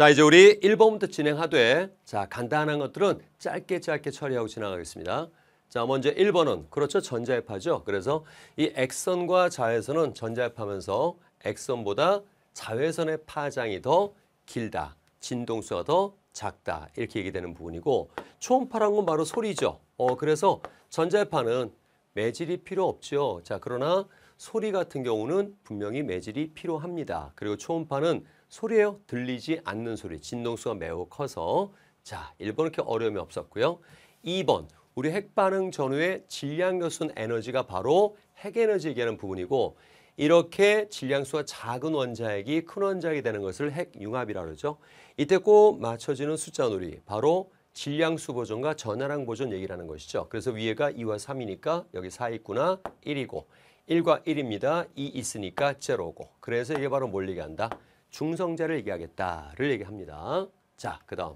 자 이제 우리 1번부터 진행하되 자 간단한 것들은 짧게 짧게 처리하고 지나가겠습니다. 자 먼저 1번은 그렇죠 전자입하죠. 그래서 이 액선과 자외선은 전자입하면서 액선보다 자외선의 파장이 더 길다. 진동수가 더 작다. 이렇게 얘기되는 부분이고 초음파란 건 바로 소리죠. 어 그래서 전자입하는 매질이 필요 없죠. 자 그러나 소리 같은 경우는 분명히 매질이 필요합니다. 그리고 초음파는 소리에요. 들리지 않는 소리. 진동수가 매우 커서 자, 1번 이렇게 어려움이 없었고요. 2번 우리 핵 반응 전후에 질량 요순 에너지가 바로 핵 에너지 얘기하는 부분이고 이렇게 질량수가 작은 원자핵이 큰 원자핵이 되는 것을 핵융합이라 그러죠. 이때 꼭 맞춰지는 숫자 놀이 바로 질량수 보존과 전화량 보존 얘기라는 것이죠. 그래서 위에가 2와 3이니까 여기 4 있구나 1이고 1과 1입니다. 2 있으니까 제로고. 그래서 이게 바로 뭘 얘기한다? 중성자를 얘기하겠다를 얘기합니다. 자, 그 다음.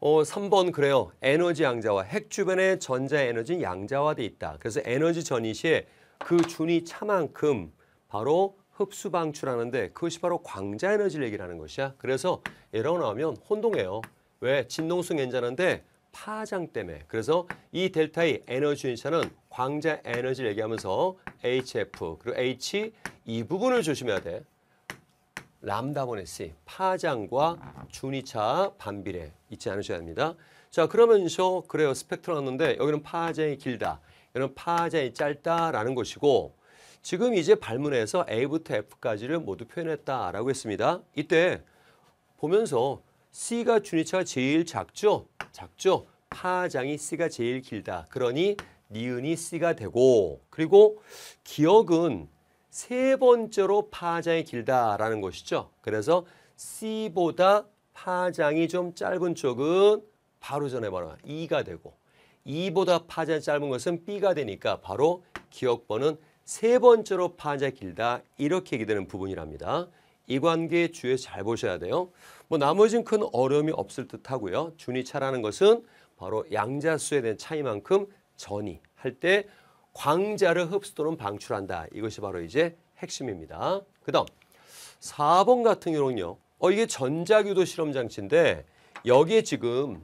어, 3번 그래요. 에너지 양자와 핵 주변의 전자에너지는 양자화돼 있다. 그래서 에너지 전이 시에 그 준이 차만큼 바로 흡수 방출하는데 그것이 바로 광자 에너지를 얘기하는 것이야. 그래서 이러고 나오면 혼동해요. 왜? 진동성 엔자인데 파장 때문에 그래서 이 델타의 에너지 인차는 광자 에너지를 얘기하면서 HF 그리고 H 이 부분을 조심해야 돼. 람다본의 C 파장과 준이차 반비례 잊지 않으셔야 합니다. 자 그러면서 그래요 스펙트럼 왔는데 여기는 파장이 길다 여기는 파장이 짧다라는 것이고 지금 이제 발문에서 A부터 F까지를 모두 표현했다라고 했습니다. 이때 보면서 C가 준이차가 제일 작죠? 작죠? 파장이 C가 제일 길다. 그러니 니은이 C가 되고 그리고 기억은 세 번째로 파장이 길다라는 것이죠. 그래서 C보다 파장이 좀 짧은 쪽은 바로 전에 말한 2가 되고 2보다 파장이 짧은 것은 B가 되니까 바로 기억번은 세 번째로 파장이 길다 이렇게 얘기되는 부분이랍니다. 이관계주의잘 보셔야 돼요. 뭐 나머진 큰 어려움이 없을 듯하고요. 준이 차라는 것은 바로 양자수에 대한 차이만큼 전이 할 때 광자를 흡수 또는 방출한다. 이것이 바로 이제 핵심입니다. 그 다음 4번 같은 경우는요. 어 이게 전자규도 실험 장치인데 여기에 지금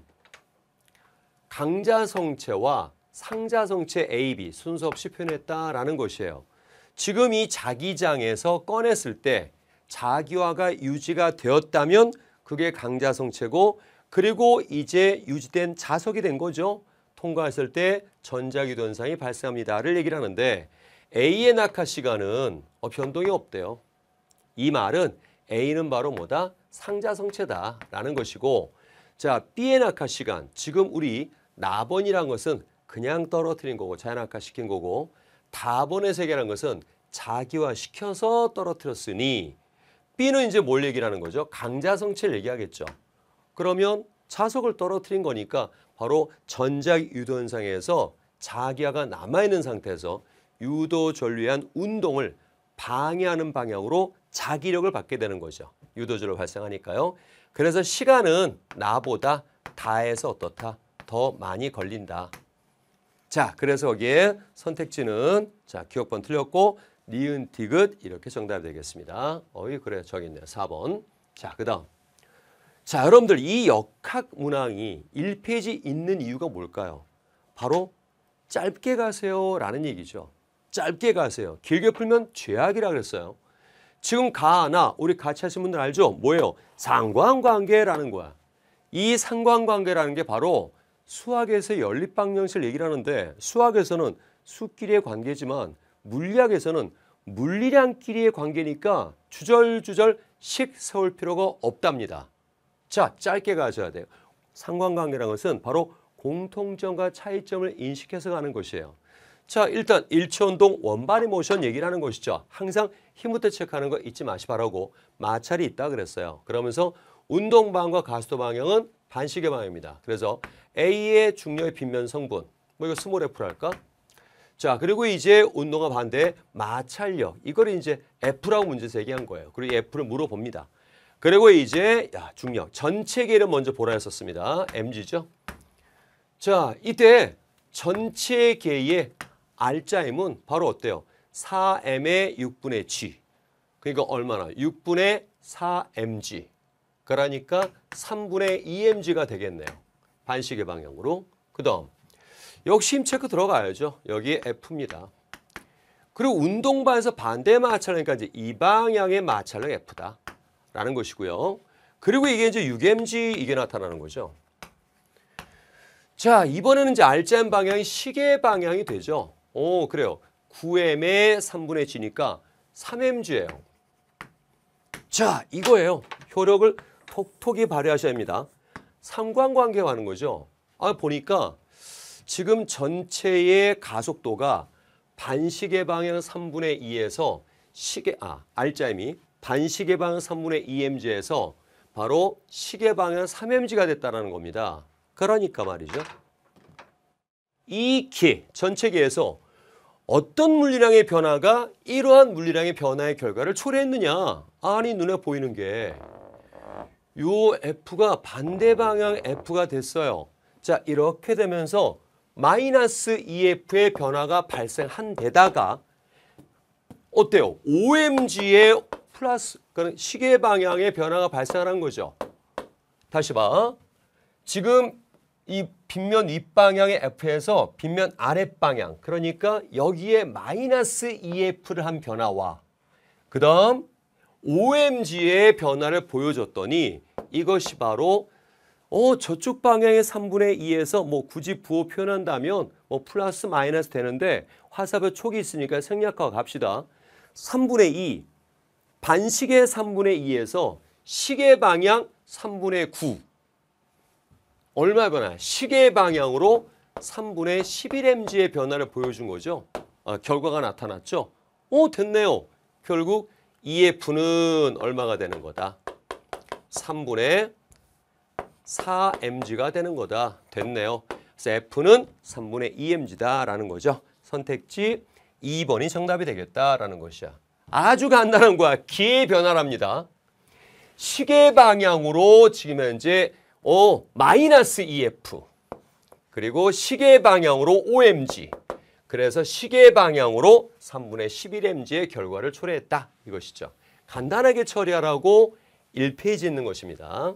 강자성체와 상자성체 A, B 순서 없이 표현했다라는 것이에요. 지금 이 자기장에서 꺼냈을 때 자기화가 유지가 되었다면 그게 강자성체고 그리고 이제 유지된 자석이 된 거죠. 통과했을 때 전자기도 현상이 발생합니다를 얘기를 하는데 A의 낙하 시간은 변동이 없대요. 이 말은 A는 바로 뭐다? 상자성체다라는 것이고 자 B의 낙하 시간 지금 우리 나번이란 것은 그냥 떨어뜨린 거고 자연낙하시킨 거고 다번의 세계란 것은 자기화시켜서 떨어뜨렸으니 B는 이제 뭘 얘기하는 거죠? 강자성체를 얘기하겠죠. 그러면 차속을 떨어뜨린 거니까 바로 전자 유도 현상에서 자기야가 남아있는 상태에서 유도 전류한 운동을 방해하는 방향으로 자기력을 받게 되는 거죠. 유도주로 발생하니까요. 그래서 시간은 나보다 다에서 어떻다? 더 많이 걸린다. 자, 그래서 여기에 선택지는 자 기억 번 틀렸고 니은 디귿 이렇게 정답이 되겠습니다. 어이 그래 저기 네요 4번. 자 그다음. 자 여러분들 이 역학 문항이 1페이지 있는 이유가 뭘까요? 바로 짧게 가세요 라는 얘기죠. 짧게 가세요. 길게 풀면 죄악이라 그랬어요. 지금 가나 우리 같이 하신 분들 알죠? 뭐예요? 상관관계라는 거야. 이 상관관계라는 게 바로 수학에서 연립방정식을 얘기를 하는데 수학에서는 수끼리의 관계지만 물리학에서는 물리량끼리의 관계니까 주절주절 씩 세울 필요가 없답니다. 자, 짧게 가져야 돼요. 상관관계라 것은 바로 공통점과 차이점을 인식해서 가는 것이에요. 자, 일단 일체운동 원바리 모션 얘기를 하는 것이죠. 항상 힘부터 체크하는 거 잊지 마시 바라고 마찰이 있다 그랬어요. 그러면서 운동 방향과 가속도 방향은 반시계 방향입니다. 그래서 A의 중력의 빗면 성분, 뭐 이거 스몰 F로 까 자, 그리고 이제 운동화 반대 마찰력. 이걸 이제 F라고 문제제기한 거예요. 그리고 F를 물어봅니다. 그리고 이제 야, 중력. 전체계를 먼저 보라 했었습니다. MG죠. 자, 이때 전체계의 R자임은 바로 어때요? 4M의 6분의 G. 그러니까 얼마나? 6분의 4mg. 그러니까 3분의 2mg가 되겠네요. 반시계 방향으로. 그 다음 역시 힘체크 들어가야죠. 여기 F입니다. 그리고 운동반에서 반대 마찰이니까 이제 이 방향의 마찰력 F다. 라는 것이고요. 그리고 이게 이제 6mg 이게 나타나는 거죠. 자, 이번에는 이제 알짠 방향이 시계 방향이 되죠. 오, 그래요. 9 m 에 3분의 g니까 3mg예요. 자, 이거예요. 효력을 톡톡히 발휘하셔야 합니다. 상관관계하는 거죠. 아, 보니까 지금 전체의 가속도가 반시계 방향 3분의 2에서 시계 아 알짜임이 반시계 방향 3분의 2mg에서 바로 시계 방향 3mg가 됐다는 겁니다. 그러니까 말이죠. 이 기, 전체 기에서 어떤 물리량의 변화가 이러한 물리량의 변화의 결과를 초래했느냐. 아니 눈에 보이는 게 요 F가 반대 방향 F가 됐어요. 자 이렇게 되면서 마이너스 EF의 변화가 발생한 데다가 어때요? OMG의 플러스 그러 시계 방향의 변화가 발생한 거죠. 다시 봐. 지금 이 빗면 윗방향의 F에서 빗면 아랫방향 그러니까 여기에 마이너스 EF를 한 변화와 그 다음 OMG의 변화를 보여줬더니 이것이 바로 어 저쪽 방향의 3분의 2에서 뭐 굳이 부호 표현한다면 뭐 플러스 마이너스 되는데 화살표 촉이 있으니까 생략하고 갑시다. 3분의 2 반시계 3분의 2에서 시계 방향 3분의 9 얼마 변화? 시계 방향으로 3분의 11mg의 변화를 보여준 거죠. 아, 결과가 나타났죠. 오 어, 됐네요. 결국 EF는 얼마가 되는 거다. 3분의 4mg가 되는 거다. 됐네요. 그래서 F는 3분의 2mg다라는 거죠. 선택지 2번이 정답이 되겠다라는 것이야. 아주 간단한 거야. 기의 변화랍니다. 시계 방향으로 지금 현재 어, 마이너스 EF 그리고 시계 방향으로 OMG 그래서 시계 방향으로 3분의 11mg의 결과를 초래했다 이것이죠. 간단하게 처리하라고 1페이지 있는 것입니다.